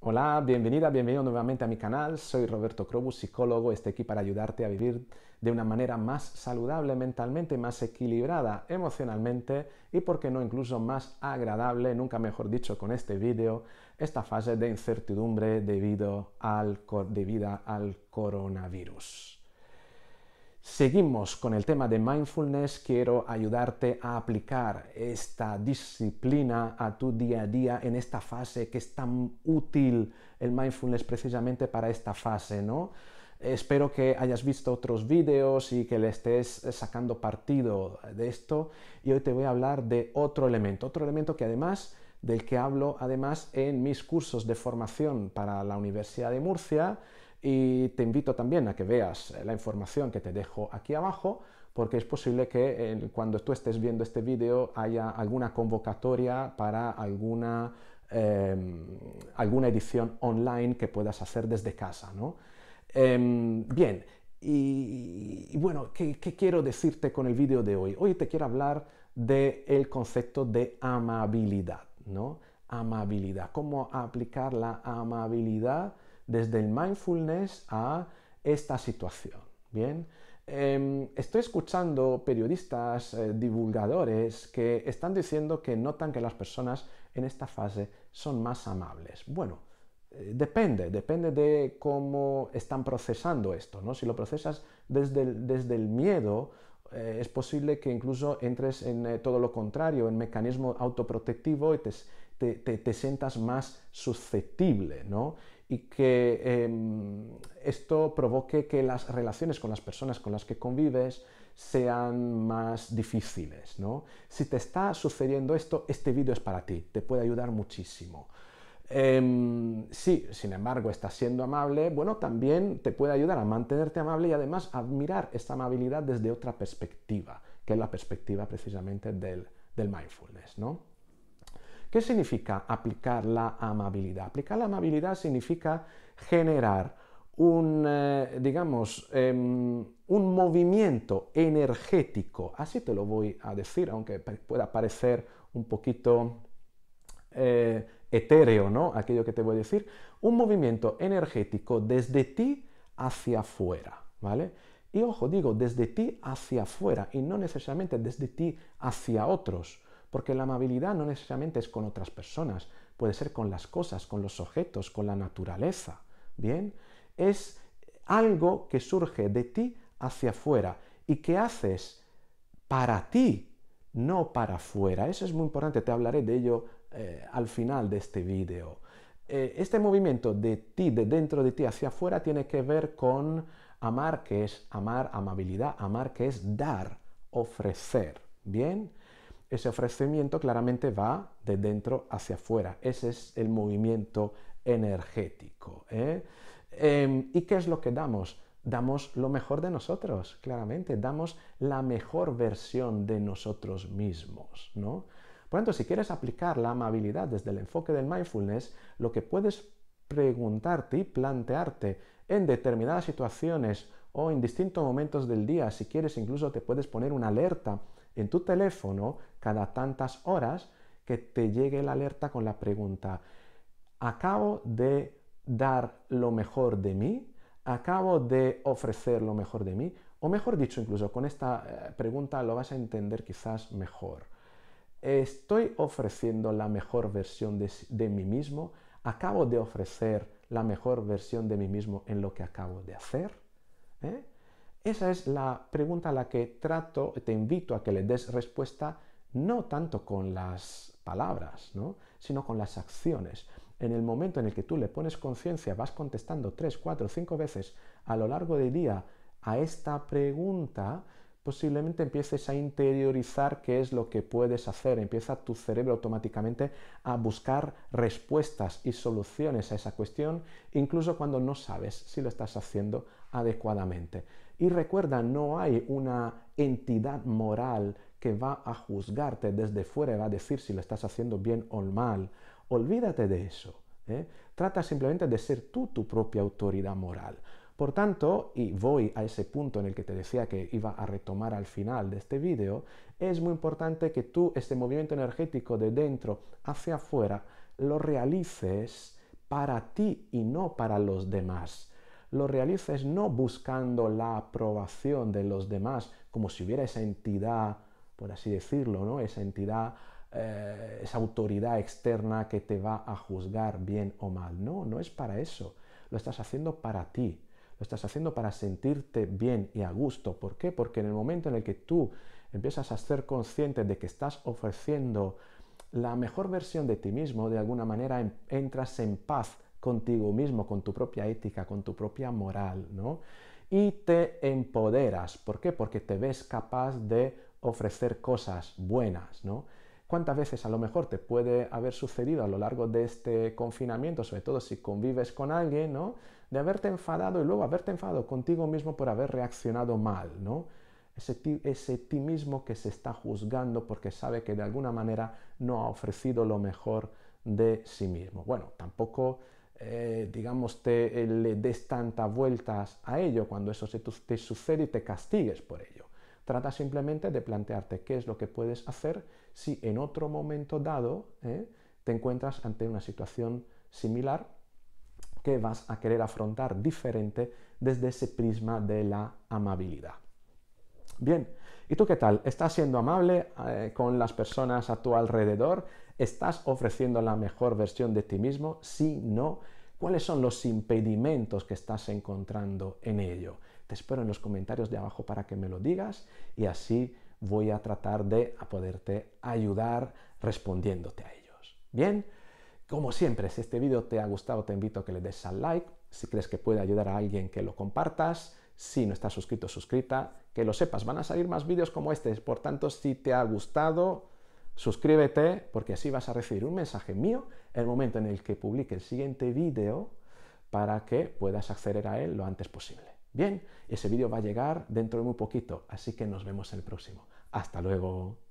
Hola, bienvenida, bienvenido nuevamente a mi canal. Soy Roberto Crobus, psicólogo. Estoy aquí para ayudarte a vivir de una manera más saludable mentalmente, más equilibrada emocionalmente y, por qué no, incluso más agradable, nunca mejor dicho, con este vídeo, esta fase de incertidumbre debido al coronavirus. Seguimos con el tema de mindfulness. Quiero ayudarte a aplicar esta disciplina a tu día a día en esta fase que es tan útil el mindfulness precisamente para esta fase, ¿no? Espero que hayas visto otros vídeos y que le estés sacando partido de esto. Y hoy te voy a hablar de otro elemento, otro elemento que además del que hablo además en mis cursos de formación para la Universidad de Murcia y te invito también a que veas eh, la información que te dejo aquí abajo, porque es posible que eh, cuando tú estés viendo este vídeo haya alguna convocatoria para alguna, em, edición online que puedas hacer desde casa. ¿no? Em, bien, y, bueno, ¿qué, quiero decirte con el vídeo de hoy? Hoy te quiero hablar del concepto de amabilidad, ¿no? Amabilidad, cómo aplicar la amabilidad desde el mindfulness a esta situación. Bien, em, estoy escuchando periodistas, eh, divulgadores que están diciendo que notan que las personas en esta fase son más amables. Bueno, eh, depende, depende de cómo están procesando esto, ¿no? Si lo procesas desde el, desde el miedo, eh, es posible que incluso entres en todo lo contrario, en mecanismo autoprotectivo y te, te sientas más susceptible, ¿no? y que em, esto provoque que las relaciones con las personas con las que convives sean más difíciles. ¿no? Si te está sucediendo esto, este vídeo es para ti, te puede ayudar muchísimo. Em, si, sin embargo, estás siendo amable, bueno, también te puede ayudar a mantenerte amable y además admirar esta amabilidad desde otra perspectiva, que es la perspectiva precisamente del, del mindfulness, ¿no? ¿Qué significa aplicar la amabilidad? Aplicar la amabilidad significa generar un, eh, digamos, em, un movimiento energético, así te lo voy a decir, aunque pueda parecer un poquito eh, etéreo, ¿no? Aquello que te voy a decir, un movimiento energético desde ti hacia afuera, ¿vale? Y ojo, digo, desde ti hacia afuera y no necesariamente desde ti hacia otros, porque la amabilidad no necesariamente es con otras personas, puede ser con las cosas, con los objetos, con la naturaleza. Bien, es algo que surge de ti hacia afuera y que haces para ti, no para afuera. Eso es muy importante, te hablaré de ello eh, al final de este vídeo. Eh, este movimiento de ti, de dentro de ti hacia afuera, tiene que ver con amar, que es amar, amabilidad, amar, que es dar, ofrecer. Bien, ese ofrecimiento claramente va de dentro hacia afuera. Ese es el movimiento energético. ¿eh? Em, y qué es lo que damos? Damos lo mejor de nosotros, claramente. Damos la mejor versión de nosotros mismos, ¿no? Por tanto, si quieres aplicar la amabilidad desde el enfoque del mindfulness, lo que puedes preguntarte y plantearte en determinadas situaciones o en distintos momentos del día, si quieres incluso te puedes poner una alerta en tu teléfono cada tantas horas que te llegue la alerta con la pregunta, acabo de dar lo mejor de mí, acabo de ofrecer lo mejor de mí, o mejor dicho, incluso con esta eh, pregunta lo vas a entender quizás mejor. Estoy ofreciendo la mejor versión de, mí mismo, acabo de ofrecer la mejor versión de mí mismo en lo que acabo de hacer. ¿eh? Esa es la pregunta a la que trato, te invito a que le des respuesta no tanto con las palabras, sino con las acciones. En el momento en el que tú le pones conciencia, vas contestando tres, cuatro, cinco veces a lo largo del día a esta pregunta, posiblemente empieces a interiorizar qué es lo que puedes hacer. Empieza tu cerebro automáticamente a buscar respuestas y soluciones a esa cuestión, incluso cuando no sabes si lo estás haciendo adecuadamente. Y recuerda, no hay una entidad moral que va a juzgarte desde fuera y va a decir si lo estás haciendo bien o mal. Olvídate de eso. ¿eh? Trata simplemente de ser tú tu propia autoridad moral. Por tanto, y voy a ese punto en el que te decía que iba a retomar al final de este vídeo, es muy importante que tú este movimiento energético de dentro hacia afuera lo realices para ti y no para los demás lo realices no buscando la aprobación de los demás, como si hubiera esa entidad, por así decirlo, ¿no? esa entidad, eh, esa autoridad externa que te va a juzgar bien o mal. No, no es para eso. Lo estás haciendo para ti. Lo estás haciendo para sentirte bien y a gusto. ¿Por qué? Porque en el momento en el que tú empiezas a ser consciente de que estás ofreciendo la mejor versión de ti mismo, de alguna manera entras en paz contigo mismo, con tu propia ética, con tu propia moral, ¿no? Y te empoderas. ¿Por qué? Porque te ves capaz de ofrecer cosas buenas, ¿no? ¿Cuántas veces a lo mejor te puede haber sucedido a lo largo de este confinamiento, sobre todo si convives con alguien, ¿no? De haberte enfadado y luego haberte enfadado contigo mismo por haber reaccionado mal, ¿no? Ese ti, ese ti mismo que se está juzgando porque sabe que de alguna manera no ha ofrecido lo mejor de sí mismo. Bueno, tampoco eh, digamos, te, eh, le des tantas vueltas a ello, cuando eso te sucede y te castigues por ello. Trata simplemente de plantearte qué es lo que puedes hacer si en otro momento dado eh, te encuentras ante una situación similar que vas a querer afrontar diferente desde ese prisma de la amabilidad. Bien, ¿y tú qué tal? ¿Estás siendo amable con las personas a tu alrededor? ¿Estás ofreciendo la mejor versión de ti mismo? Si no, ¿cuáles son los impedimentos que estás encontrando en ello? Te espero en los comentarios de abajo para que me lo digas y así voy a tratar de poderte ayudar respondiéndote a ellos. Bien, como siempre, si este vídeo te ha gustado, te invito a que le des al like. Si crees que puede ayudar a alguien, que lo compartas. Si no estás suscrito, suscrita. Que lo sepas, van a salir más vídeos como este. Por tanto, si te ha gustado, Suscríbete porque así vas a recibir un mensaje mío el momento en el que publique el siguiente vídeo para que puedas acceder a él lo antes posible. Bien, ese vídeo va a llegar dentro de muy poquito, así que nos vemos en el próximo. Hasta luego.